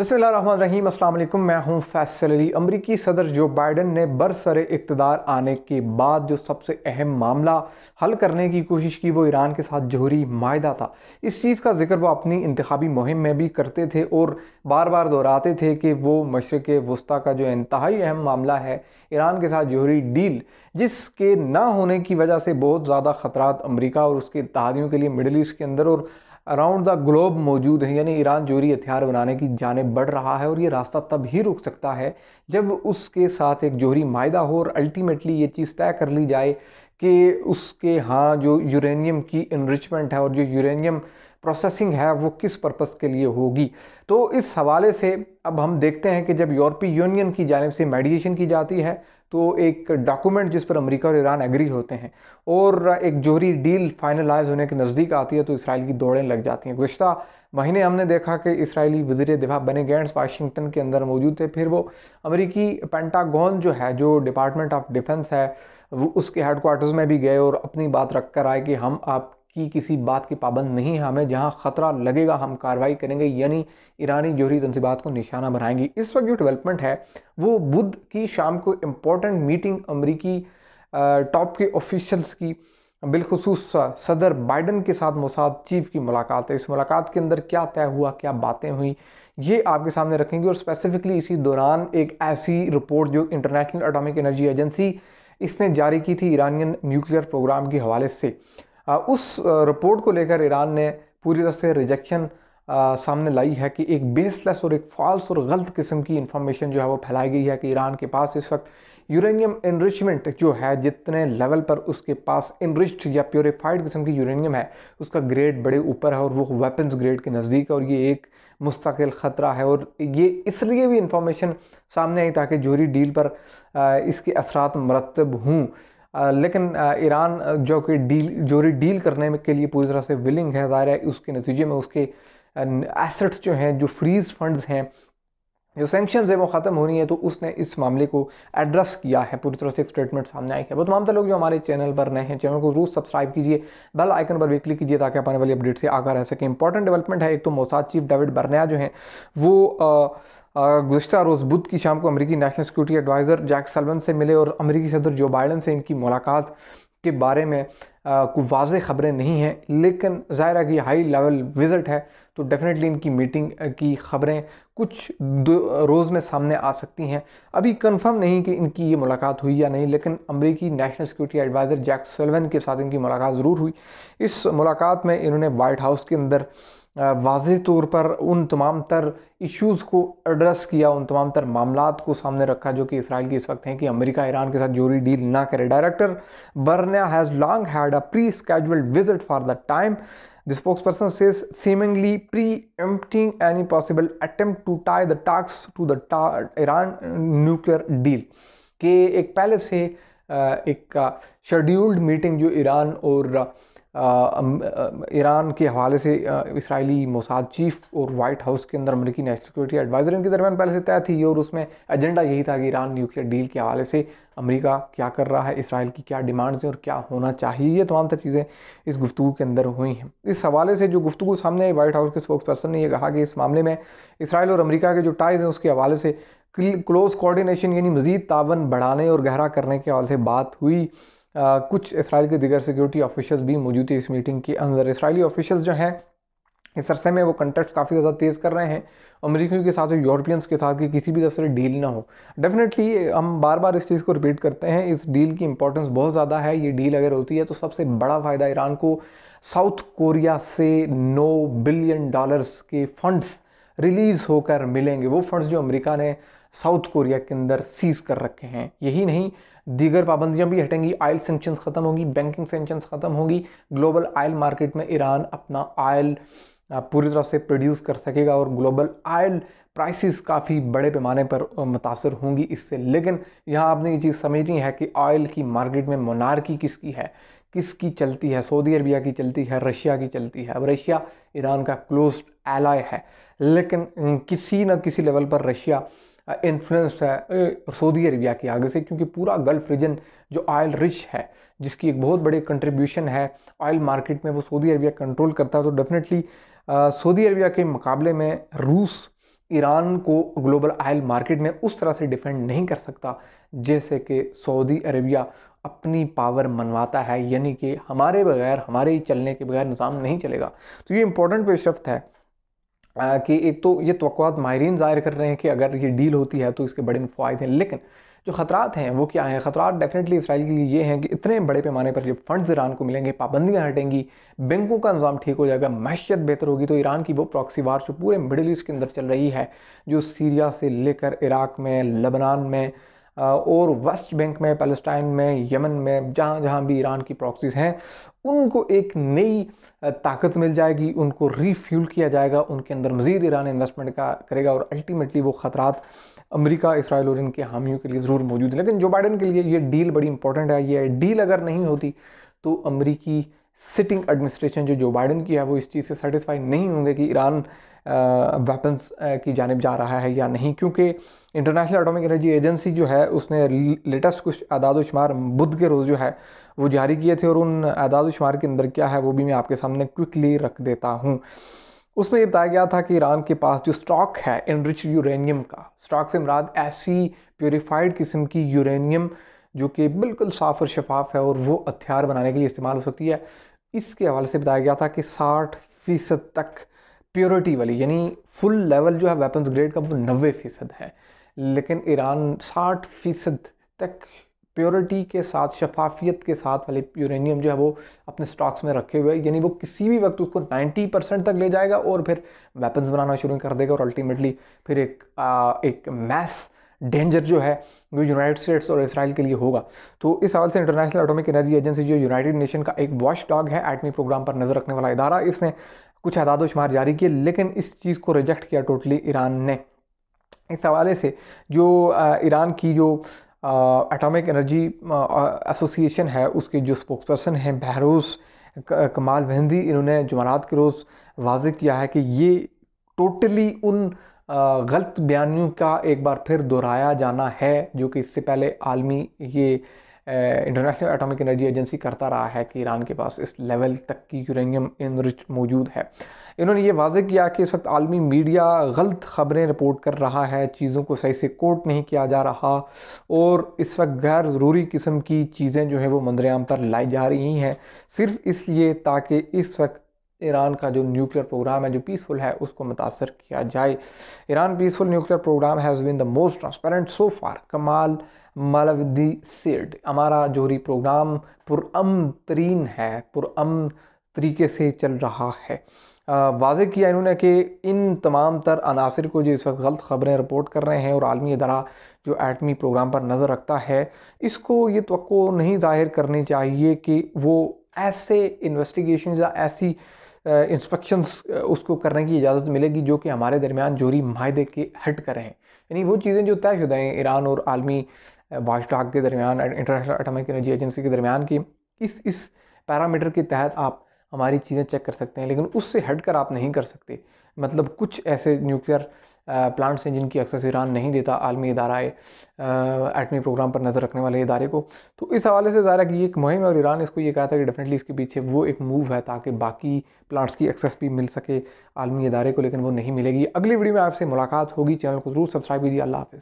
अस्सलाम वालेकुम मैं हूं फैसल अली अमरीकी सदर जो बाइडन ने बरसर इकतदार आने के बाद जो सबसे अहम मामला हल करने की कोशिश की वो ईरान के साथ जोहरी माहा था इस चीज़ का जिक्र वो अपनी इंतबी मुहिम में भी करते थे और बार बार दोहराते थे कि वो मशरक़ वस्ती का जो इंतहाई अहम मामला है ईरान के साथ जोहरी डील जिसके ना होने की वजह से बहुत ज़्यादा ख़तरा अमरीका और उसके इतिहादियों के लिए मिडल ईस्ट के अंदर और अराउंड द ग्लोब मौजूद हैं यानी ईरान जोरी हथियार बनाने की जानब बढ़ रहा है और ये रास्ता तब ही रुक सकता है जब उसके साथ एक जोहरी माहा हो और अल्टीमेटली ये चीज़ तय कर ली जाए कि उसके हाँ जो यूरेनियम की इनरिचमेंट है और जो यूरेनियम प्रोसेसिंग है वो किस पर्पज़ के लिए होगी तो इस हवाले से अब हम देखते हैं कि जब यूरोपीय यूनियन की जानब से मेडिएशन की जाती है तो एक डॉक्यूमेंट जिस पर अमेरिका और ईरान एग्री होते हैं और एक जोहरी डील फाइनलाइज होने के नज़दीक आती है तो इसराइल की दौड़ें लग जाती हैं गुज्त महीने हमने देखा कि इसराइली वजीर दिफा बने गैंड्स वाशिंगटन के अंदर मौजूद थे फिर वो अमेरिकी पेंटागन जो है जो डिपार्टमेंट ऑफ डिफेंस है वो उसके हेडकोार्टर्स में भी गए और अपनी बात रख कर आए कि हम आप की किसी बात की पाबंद नहीं है हमें जहां ख़तरा लगेगा हम कार्रवाई करेंगे यानी ईरानी जोहरी तनसीबात तो को निशाना बनाएंगी इस वक्त जो डेवलपमेंट है वो बुध की शाम को इम्पोर्टेंट मीटिंग अमरीकी टॉप के ऑफिशल्स की बिलखसूस सदर बाइडन के साथ मोसाद चीफ की मुलाकात है इस मुलाकात के अंदर क्या तय हुआ क्या बातें हुई ये आपके सामने रखेंगे और स्पेसिफिकली इसी दौरान एक ऐसी रिपोर्ट जो इंटरनेशनल एटॉमिक एनर्जी एजेंसी इसने जारी की थी ईरानियन न्यूक्लियर प्रोग्राम के हवाले से उस रिपोर्ट को लेकर ईरान ने पूरी तरह से रिजेक्शन सामने लाई है कि एक बेसलेस और एक फॉल्स और गलत किस्म की इन्फॉर्मेशन जो है वो फैलाई गई है कि ईरान के पास इस वक्त यूरेनियम इनरिचमेंट जो है जितने लेवल पर उसके पास इनरिच्ड या प्योरीफाइड किस्म की यूरेनियम है उसका ग्रेड बड़े ऊपर है और वो वेपन्स ग्रेड के नज़दीक है और ये एक मुस्तकिल ख़तरा है और ये इसलिए भी इंफॉर्मेशन सामने आई ताकि जोहरी डील पर इसके असरात मरतब हों लेकिन ईरान जो कि डील जो डील करने में के लिए पूरी तरह से विलिंग है ज़ाहिर है उसके नतीजे में उसके एसेट्स जो हैं जो फ्रीज फंड्स हैं जो सेंक्शन है वो ख़त्म होनी है तो उसने इस मामले को एड्रेस किया है पूरी तरह से एक स्टेटमेंट सामने आई है वो तमाम लोग जो हमारे चैनल पर नए हैं चैनल को जरूर सब्सक्राइब कीजिए बेल आइकन पर भी क्लिक कीजिए ताकि आप आने वाली अपडेट से आगा रह सके इंपॉर्टेंट डेवलपमेंट है एक तो मोसाद चीफ डेविड बर्निया जो है वो आ, गुज्त रोज़ बुध की शाम को अमरीकी national security adviser Jake Sullivan से मिले और अमरीकी सदर जो बाइडन से इनकी मुलाकात के बारे में कोई वाज खबरें नहीं हैं लेकिन ज़ाहिर है कि हाई लेवल विज़िट है तो डेफ़िनेटली इनकी मीटिंग की खबरें कुछ रोज़ में सामने आ सकती हैं अभी कंफर्म नहीं कि इनकी ये मुलाकात हुई या नहीं लेकिन अमरीकी national security adviser Jake Sullivan के साथ इनकी मुलाकात ज़रूर हुई इस मुलाकात में इन्होंने वाइट हाउस के अंदर वाज तौर पर उन तमाम तर इश्यूज़ को एड्रेस किया उन तमाम तर मामला को सामने रखा जो कि इसराइल की इस वक्त हैं कि अमेरिका ईरान के साथ जोरी डील ना करे director Barnea has long had a pre scheduled visit for the time the spokesperson seemingly pre empting any possible to to tie the to to ta- Iran nuclear के एक पहले से एक शेड्यूल्ड मीटिंग जो Iran और Iran के हवाले से इसराइली मोसाद चीफ और वाइट हाउस के अंदर अमरीकी नेशनल सिक्योरिटी एडवाइज़र इनके दरमियान पहले से तय थी और उसमें एजेंडा यही था कि ईरान न्यूक्लियर डील के हवाले से अमेरिका क्या कर रहा है इसराइल की क्या डिमांड्स हैं और क्या होना चाहिए ये तमाम तर चीज़ें इस गुफ्तु के अंदर हुई हैं इस हवाले से जो गुफ्तु सामने आई वाइट हाउस के स्पोक्स पर्सन ने यह कहा कि इस मामले में इसराइल और अमरीका के जो टाइज हैं उसके हवाले से क्लोज कोऑर्डिनेशन यानी मज़ीद तावन बढ़ाने और गहरा करने के हवाले से बात हुई कुछ इसराइल के दिगर सिक्योरिटी ऑफिशल्स भी मौजूद थे इस मीटिंग के अंदर इसराइली ऑफिशल्स जो हैं इस अरसे में वो कंटेक्ट काफ़ी ज़्यादा तेज़ कर रहे हैं अमरीकियों के साथ और यूरोपियंस के साथ कि किसी भी तरह से डील ना हो डेफिनेटली हम बार बार इस चीज़ को रिपीट करते हैं इस डील की इंपॉर्टेंस बहुत ज़्यादा है ये डील अगर होती है तो सबसे बड़ा फ़ायदा ईरान को साउथ कोरिया से नौ बिलियन डॉलर्स के फंड्स रिलीज़ होकर मिलेंगे वो फंड्स जो अमेरिका ने साउथ कोरिया के अंदर सीज़ कर रखे हैं यही नहीं दीगर पाबंदियाँ भी हटेंगी आयल सेंक्शन ख़त्म होंगी बैंकिंग सेंक्शन ख़त्म होंगी ग्लोबल आयल मार्केट में ईरान अपना आयल पूरी तरह से प्रोड्यूस कर सकेगा और ग्लोबल आयल प्राइसेस काफ़ी बड़े पैमाने पर मुतासर होंगी इससे लेकिन यहाँ आपने ये चीज़ समझनी है कि ऑयल की मार्केट में मोनार्की किसकी है किसकी चलती है सऊदी अरबिया की चलती है रशिया की चलती है अब रशिया ईरान का क्लोज एलाय है लेकिन किसी न किसी लेवल पर रशिया इन्फ्लुएंस है सऊदी अरबिया के आगे से क्योंकि पूरा गल्फ रीजन जो ऑयल रिच है जिसकी एक बहुत बड़े कंट्रीब्यूशन है ऑयल मार्केट में वो सऊदी अरबिया कंट्रोल करता है तो डेफिनेटली सऊदी अरबिया के मुकाबले में रूस ईरान को ग्लोबल आयल मार्केट में उस तरह से डिफेंड नहीं कर सकता जैसे कि सऊदी अरबिया अपनी पावर मनवाता है यानी कि हमारे बगैर हमारे चलने के बगैर निज़ाम नहीं चलेगा तो ये इंपॉर्टेंट पेशरफ है कि एक तो ये तो माहरीन ज़ाहिर कर रहे हैं कि अगर ये डील होती है तो इसके बड़े फ़ायदे हैं लेकिन जो ख़तरात हैं वो क्या हैं ख़तरात डेफिनेटली इसराइल के लिए ये हैं कि इतने बड़े पैमाने पर जब फंड्स ईरान को मिलेंगे पाबंदियाँ हटेंगी बैंकों का निज़ाम ठीक हो जाएगा मैशियत बेहतर होगी तो ईरान की वो प्रॉक्सी वार जो पूरे मिडिल ईस्ट के अंदर चल रही है जो सीरिया से लेकर इराक़ में लबनान में और वेस्ट बैंक में पैलेस्टाइन में यमन में जहाँ जहाँ भी ईरान की प्रॉक्सीज़ हैं उनको एक नई ताकत मिल जाएगी उनको रीफ्यूल किया जाएगा उनके अंदर मज़ीद ईरान इन्वेस्टमेंट का करेगा और अल्टीमेटली वो ख़तरात अमेरिका इसराइल और इनके हामियों के लिए ज़रूर मौजूद है लेकिन जो बाइडन के लिए ये डील बड़ी इंपॉर्टेंट है ये डील अगर नहीं होती तो अमरीकी सिटिंग एडमिनिस्ट्रेशन जो जो बाइडन की है वो इस चीज़ से सेटिस्फाई नहीं होंगे कि ईरान वेपन्स की जानब जा रहा है या नहीं क्योंकि इंटरनेशनल एटॉमिक एनर्जी एजेंसी जो है उसने लेटेस्ट कुछ अदाद शुमार बुध के रोज़ जो है वो जारी किए थे और उन आदाद शुमार के अंदर क्या है वो भी मैं आपके सामने क्विकली रख देता हूँ उसमें ये बताया गया था कि ईरान के पास जो स्टॉक है इनरिच यूरेनियम का स्टॉक से मराद ऐसी प्योरीफाइड किस्म की यूरेनियम जो कि बिल्कुल साफ़ और शफाफ है और वो हथियार बनाने के लिए इस्तेमाल हो सकती है इसके हवाले से बताया गया था कि साठ फ़ीसद तक प्योरिटी वाली यानी फुल लेवल जो है वेपन्स ग्रेड का वो नबे फ़ीसद है लेकिन ईरान साठ फ़ीसद तक प्योरिटी के साथ शफाफियत के साथ वाले यूरेनियम जो है वो अपने स्टॉक्स में रखे हुए हैं यानी वो किसी भी वक्त उसको 90 परसेंट तक ले जाएगा और फिर वेपन्स बनाना शुरू कर देगा और अल्टीमेटली फिर एक आ, एक मैस डेंजर जो है वो यूनाइटेड स्टेट्स और इसराइल के लिए होगा तो इस हवाले से इंटरनेशनल एटॉमिक एनर्जी एजेंसी जो यूनाइटेड नेशन का एक वॉश डॉग है एटमी प्रोग्राम पर नज़र रखने वाला इदारा इसने कुछ आदाद जारी किए लेकिन इस चीज़ को रिजेक्ट किया टोटली ईरान ने इस हवाले से जो ईरान की जो एटॉमिक एनर्जी एसोसिएशन है उसके जो स्पोक्स पर्सन हैं बहरोज़ कमाल मेहंदी इन्होंने जुमारात के रोज़ वाज किया है कि ये टोटली उन गलत बयानियों का एक बार फिर दोहराया जाना है जो कि इससे पहले आलमी ये इंटरनेशनल एटॉमिक एनर्जी एजेंसी करता रहा है कि ईरान के पास इस लेवल तक की यूरेनियम इनरिच मौजूद है इन्होंने ये वाजे किया कि इस वक्त आलमी मीडिया गलत ख़बरें रिपोर्ट कर रहा है चीज़ों को सही से कोट नहीं किया जा रहा और इस वक्त गैर ज़रूरी किस्म की चीज़ें जो हैं वो मंदरेआम पर लाई जा रही हैं सिर्फ इसलिए ताकि इस वक्त ईरान का जो न्यूक्लियर प्रोग्राम है जो पीसफुल है उसको मुतासर किया जाए Iran peaceful nuclear program has been the most transparent so far कमाल मालविद्धि सेठ हमारा जोहरी प्रोग्राम पुरम तरीन है पुरम तरीके से चल रहा है वाज किया इन्होंने कि इन तमाम तर अनासर को जो इस वक्त गलत ख़बरें रिपोर्ट कर रहे हैं और आलमी अदारा जो एटमी प्रोग्राम पर नज़र रखता है इसको ये तो नहीं ज़ाहिर करनी चाहिए कि वो ऐसे इन्वेस्टिगेशन या ऐसी इंस्पेक्शंस उसको करने की इजाज़त मिलेगी जो कि हमारे दरमियान जोरी माहदे के हट करें यानी वो चीज़ें जो शुदा हैं ईरान और आलमी वाचडाग के दरमियान इंटरनेशनल एटॉमिक एनर्जी एजेंसी के दरमियान की इस इस पैरामीटर के तहत आप हमारी चीज़ें चेक कर सकते हैं लेकिन उससे हट कर आप नहीं कर सकते मतलब कुछ ऐसे न्यूक्लियर प्लांट्स हैं जिनकी एक्सेस ईरान नहीं देता आलमी इदारा एटमी प्रोग्राम पर नज़र रखने वाले इदारे को तो इस हवाले से ज़्यादा कि एक मुहिम है और ईरान इसको ये कहा था कि डेफिनेटली इसके पीछे वो एक मूव है ताकि बाकी प्लांट्स की एक्सेस भी मिल सके आलमी इदारे को लेकिन वो नहीं मिलेगी अगली वीडियो में आपसे मुलाकात होगी चैनल को ज़रूर सब्सक्राइब कीजिए अल्लाह हाफ़